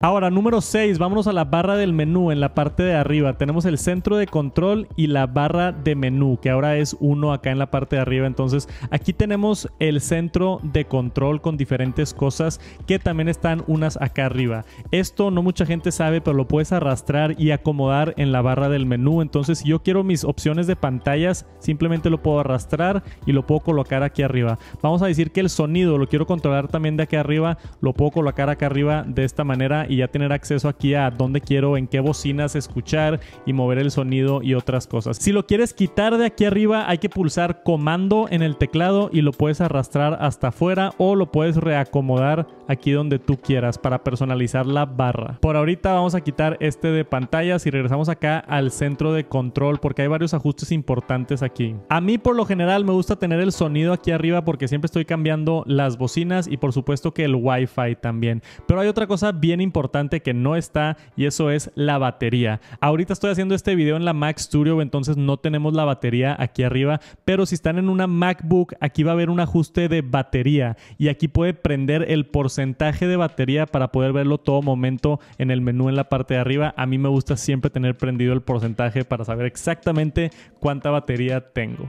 Ahora, número 6, vámonos a la barra del menú en la parte de arriba. Tenemos el centro de control y la barra de menú, que ahora es uno acá en la parte de arriba. Entonces, aquí tenemos el centro de control con diferentes cosas que también están unas acá arriba. Esto no mucha gente sabe, pero lo puedes arrastrar y acomodar en la barra del menú. Entonces, si yo quiero mis opciones de pantallas, simplemente lo puedo arrastrar y lo puedo colocar aquí arriba. Vamos a decir que el sonido lo quiero controlar también de aquí arriba, lo puedo colocar acá arriba de esta manera y ya tener acceso aquí a dónde quiero, en qué bocinas escuchar y mover el sonido y otras cosas. Si lo quieres quitar de aquí arriba, hay que pulsar comando en el teclado y lo puedes arrastrar hasta afuera o lo puedes reacomodar aquí donde tú quieras para personalizar la barra. Por ahorita vamos a quitar este de pantallas y regresamos acá al centro de control porque hay varios ajustes importantes aquí. A mí por lo general me gusta tener el sonido aquí arriba porque siempre estoy cambiando las bocinas y por supuesto que el wifi también. Pero hay otra cosa bien importante que no está y eso es la batería. Ahorita estoy haciendo este video en la Mac Studio, entonces no tenemos la batería aquí arriba, pero si están en una MacBook, aquí va a haber un ajuste de batería y aquí puede prender el porcentaje de batería para poder verlo todo momento en el menú en la parte de arriba. A mí me gusta siempre tener prendido el porcentaje para saber exactamente cuánta batería tengo.